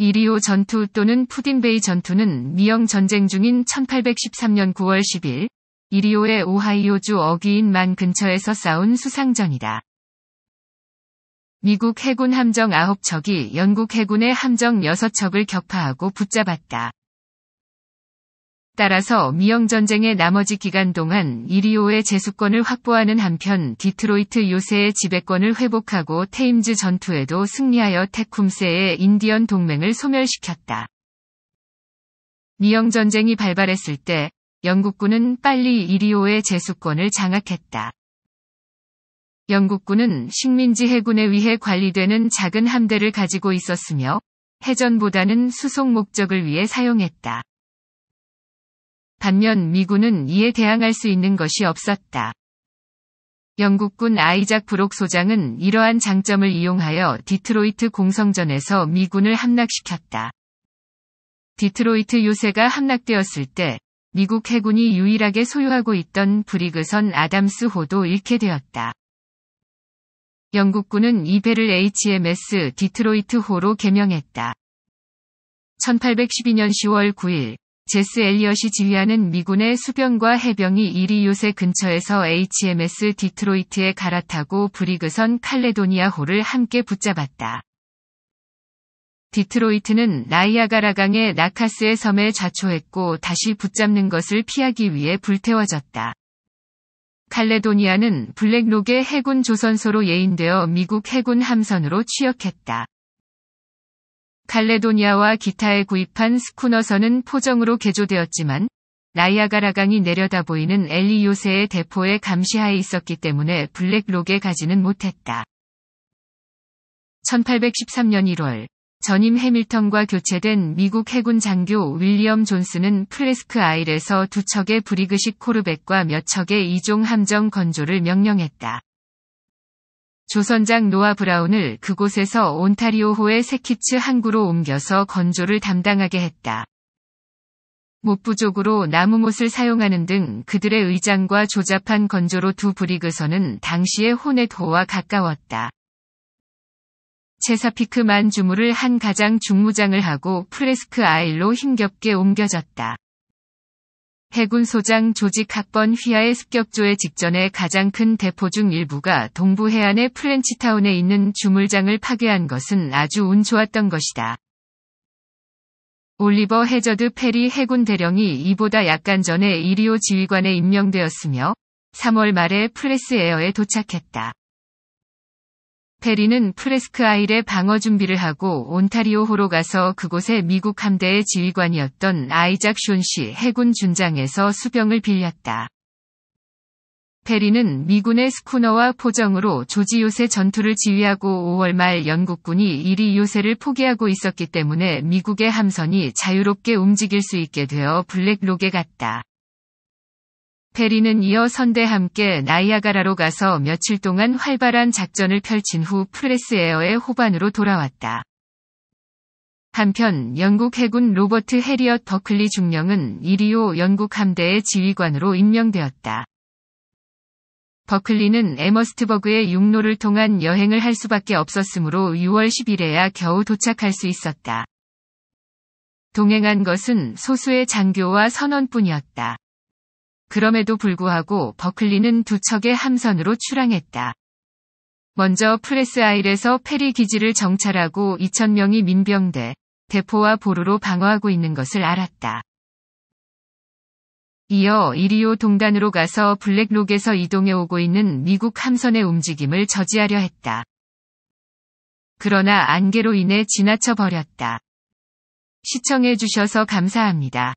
이리오 전투 또는 푸딘베이 전투는 미영 전쟁 중인 1813년 9월 10일 이리오의 오하이오주 어귀인 만 근처에서 싸운 수상전이다. 미국 해군 함정 9척이 영국 해군의 함정 6척을 격파하고 붙잡았다. 따라서 미영전쟁의 나머지 기간 동안 이리오의 제수권을 확보하는 한편 디트로이트 요새의 지배권을 회복하고 테임즈 전투에도 승리하여 테쿰세의 인디언 동맹을 소멸시켰다. 미영전쟁이 발발했을 때 영국군은 빨리 이리오의 제수권을 장악했다. 영국군은 식민지 해군에 의해 관리되는 작은 함대를 가지고 있었으며 해전보다는 수송 목적을 위해 사용했다. 반면 미군은 이에 대항할 수 있는 것이 없었다. 영국군 아이작 브록 소장은 이러한 장점을 이용하여 디트로이트 공성전에서 미군을 함락시켰다. 디트로이트 요새가 함락되었을 때 미국 해군이 유일하게 소유하고 있던 브리그선 아담스호도 잃게 되었다. 영국군은 이 배를 HMS 디트로이트호로 개명했다. 1812년 10월 9일 제스 엘리엇이 지휘하는 미군의 수병과 해병이 이리 요새 근처에서 HMS 디트로이트에 갈아타고 브리그선 칼레도니아호를 함께 붙잡았다. 디트로이트는 나이아가라강의 나카스의 섬에 좌초했고 다시 붙잡는 것을 피하기 위해 불태워졌다. 칼레도니아는 블랙록의 해군 조선소로 예인되어 미국 해군 함선으로 취역했다. 칼레도니아와 기타에 구입한 스쿠너선은 포정으로 개조되었지만 나이아가라강이 내려다 보이는 엘리요세의 대포에 감시하에 있었기 때문에 블랙록에 가지는 못했다. 1813년 1월 전임 해밀턴과 교체된 미국 해군 장교 윌리엄 존스는 플레스크 아일에서 두 척의 브리그식 코르벳과 몇 척의 이종 함정 건조를 명령했다. 조선장 노아 브라운을 그곳에서 온타리오호의 새키츠 항구로 옮겨서 건조를 담당하게 했다. 못부족으로 나무못을 사용하는 등 그들의 의장과 조잡한 건조로 두 브리그선은 당시의 호넷호와 가까웠다. 체사피크 만 주무를 한 가장 중무장을 하고 프레스크 아일로 힘겹게 옮겨졌다. 해군 소장 조직 학번 휘하의 습격조의 직전에 가장 큰 대포 중 일부가 동부 해안의 프렌치타운에 있는 주물장을 파괴한 것은 아주 운 좋았던 것이다. 올리버 해저드 페리 해군 대령이 이보다 약간 전에 이리오 지휘관에 임명되었으며 3월 말에 플레스 에어에 도착했다. 페리는 프레스크 아일의 방어 준비를 하고 온타리오호로 가서 그곳에 미국 함대의 지휘관이었던 아이작 숀씨 해군 준장에서 수병을 빌렸다. 페리는 미군의 스쿠너와 포정으로 조지 요새 전투를 지휘하고 5월 말 영국군이 이리 요새를 포기하고 있었기 때문에 미국의 함선이 자유롭게 움직일 수 있게 되어 블랙록에 갔다. 페리는 이어 선대 함께 나이아가라로 가서 며칠 동안 활발한 작전을 펼친 후 프레스 에어의 호반으로 돌아왔다. 한편 영국 해군 로버트 해리엇 버클리 중령은 이리오 영국 함대의 지휘관으로 임명되었다. 버클리는 에머스트버그의 육로를 통한 여행을 할 수밖에 없었으므로 6월 10일에야 겨우 도착할 수 있었다. 동행한 것은 소수의 장교와 선원뿐이었다. 그럼에도 불구하고 버클리는 두 척의 함선으로 출항했다. 먼저 프레스 아일에서 페리 기지를 정찰하고 2,000명이 민병대, 대포와 보루로 방어하고 있는 것을 알았다. 이어 이리오 동단으로 가서 블랙록에서 이동해 오고 있는 미국 함선의 움직임을 저지하려 했다. 그러나 안개로 인해 지나쳐 버렸다. 시청해 주셔서 감사합니다.